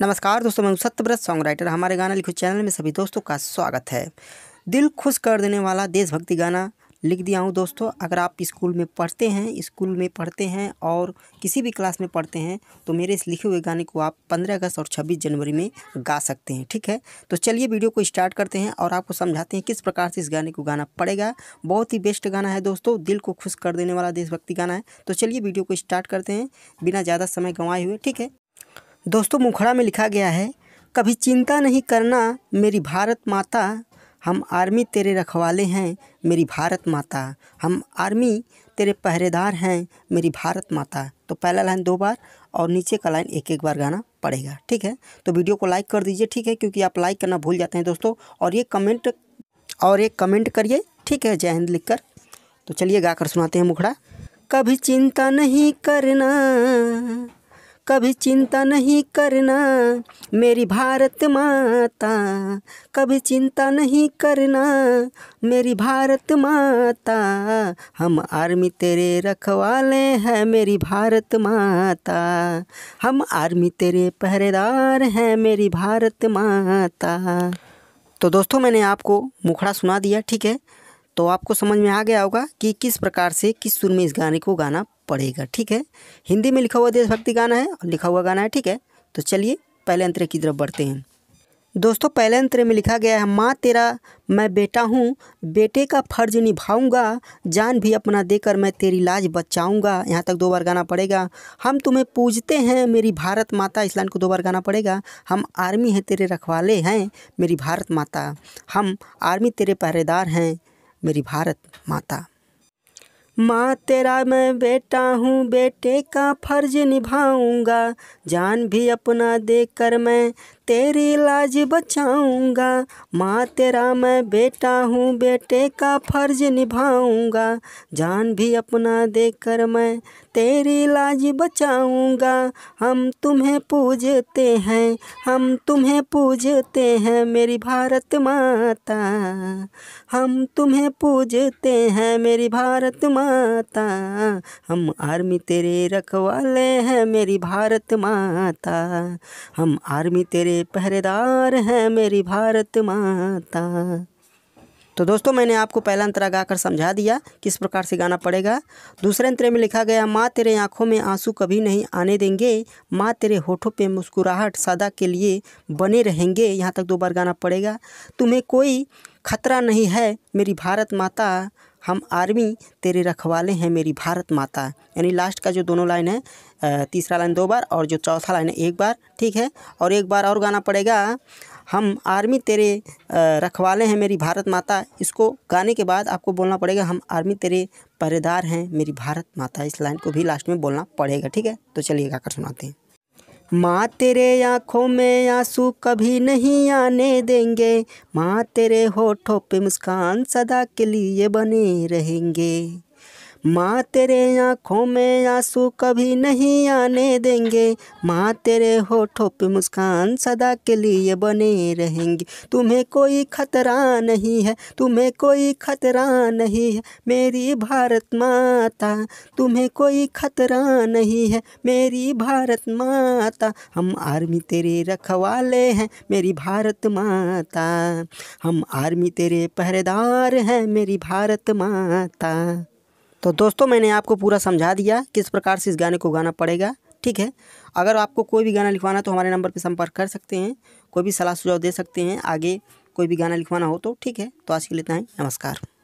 नमस्कार दोस्तों मैं सत्यव्रत सॉन्ग राइटर हमारे गाना लिखो चैनल में सभी दोस्तों का स्वागत है दिल खुश कर देने वाला देशभक्ति गाना लिख दिया हूँ दोस्तों अगर आप स्कूल में पढ़ते हैं स्कूल में पढ़ते हैं और किसी भी क्लास में पढ़ते हैं तो मेरे इस लिखे हुए गाने को आप पंद्रह अगस्त और छब्बीस जनवरी में गा सकते हैं ठीक है तो चलिए वीडियो को स्टार्ट करते हैं और आपको समझाते हैं किस प्रकार से इस गाने को गाना पड़ेगा बहुत ही बेस्ट गाना है दोस्तों दिल को खुश कर देने वाला देशभक्ति गाना है तो चलिए वीडियो को स्टार्ट करते हैं बिना ज़्यादा समय गंवाए हुए ठीक है दोस्तों मुखड़ा में लिखा गया है कभी चिंता नहीं करना मेरी भारत माता हम आर्मी तेरे रखवाले हैं मेरी भारत माता हम आर्मी तेरे पहरेदार हैं मेरी भारत माता तो पहला लाइन दो बार और नीचे का लाइन एक एक बार गाना पड़ेगा ठीक है तो वीडियो को लाइक कर दीजिए ठीक है क्योंकि आप लाइक करना भूल जाते हैं दोस्तों और ये कमेंट और एक कमेंट करिए ठीक है जय हिंद लिख तो चलिए गाकर सुनाते हैं मुखड़ा कभी चिंता नहीं करना कभी चिंता नहीं करना मेरी भारत माता कभी चिंता नहीं करना मेरी भारत माता हम आर्मी तेरे रखवाले हैं मेरी भारत माता हम आर्मी तेरे पहरेदार हैं मेरी भारत माता तो दोस्तों मैंने आपको मुखड़ा सुना दिया ठीक है तो आपको समझ में आ गया होगा कि किस प्रकार से किस सुर में इस गाने को गाना पड़ेगा ठीक है हिंदी में लिखा हुआ देशभक्ति गाना है और लिखा हुआ गाना है ठीक है तो चलिए पहले अंतरे की तरफ बढ़ते हैं दोस्तों पहले अंतरे में लिखा गया है माँ तेरा मैं बेटा हूँ बेटे का फर्ज निभाऊंगा जान भी अपना देकर मैं तेरी लाज बचाऊंगा यहाँ तक दो बार गाना पड़ेगा हम तुम्हें पूजते हैं मेरी भारत माता इस लाइन को दो बार गाना पड़ेगा हम आर्मी हैं तेरे रखवाले हैं मेरी भारत माता हम आर्मी तेरे पहरेदार हैं मेरी भारत माता माँ तेरा मैं बेटा हूँ बेटे का फर्ज निभाऊंगा जान भी अपना देकर मैं तेरी लाज बचाऊंगा माँ तेरा मैं बेटा हूँ बेटे का फर्ज निभाऊंगा जान भी अपना देकर मैं तेरी लाज बचाऊंगा हम तुम्हें पूजते हैं हम तुम्हें पूजते हैं मेरी भारत माता हम तुम्हें पूजते हैं मेरी भारत माता हम आर्मी तेरे रखवाले हैं मेरी भारत माता हम आर्मी तेरे पहरेदार है मेरी भारत माता तो दोस्तों मैंने आपको पहला अंतरा गाकर समझा दिया किस प्रकार से गाना पड़ेगा दूसरे अंतरे में लिखा गया माँ तेरे आँखों में आंसू कभी नहीं आने देंगे माँ तेरे होठों पे मुस्कुराहट सदा के लिए बने रहेंगे यहाँ तक दो बार गाना पड़ेगा तुम्हें कोई खतरा नहीं है मेरी भारत माता हम आर्मी तेरे रखवाले हैं मेरी भारत माता यानी लास्ट का जो दोनों लाइन है तीसरा लाइन दो बार और जो चौथा लाइन है एक बार ठीक है और एक बार और गाना पड़ेगा हम आर्मी तेरे रखवाले हैं मेरी भारत माता इसको गाने के बाद आपको बोलना पड़ेगा हम आर्मी तेरे पहरेदार हैं मेरी भारत माता इस लाइन को भी लास्ट में बोलना पड़ेगा ठीक है तो चलिए गाकर सुनाते हैं माँ तेरे आँखों में आंसू कभी नहीं आने देंगे माँ तेरे होठों पे मुस्कान सदा के लिए बने रहेंगे माँ तेरे आँखों में आंसू कभी नहीं आने देंगे माँ तेरे होठों पे मुस्कान सदा के लिए बने रहेंगे तुम्हें कोई खतरा नहीं है तुम्हें कोई खतरा नहीं है मेरी भारत माता तुम्हें कोई खतरा नहीं है मेरी भारत माता हम आर्मी तेरे रखवाले हैं मेरी भारत माता हम आर्मी तेरे पहरेदार हैं मेरी भारत माता तो दोस्तों मैंने आपको पूरा समझा दिया किस प्रकार से इस गाने को गाना पड़ेगा ठीक है अगर आपको कोई भी गाना लिखवाना तो हमारे नंबर पर संपर्क कर सकते हैं कोई भी सलाह सुझाव दे सकते हैं आगे कोई भी गाना लिखवाना हो तो ठीक है तो आज के लिए इतना ही नमस्कार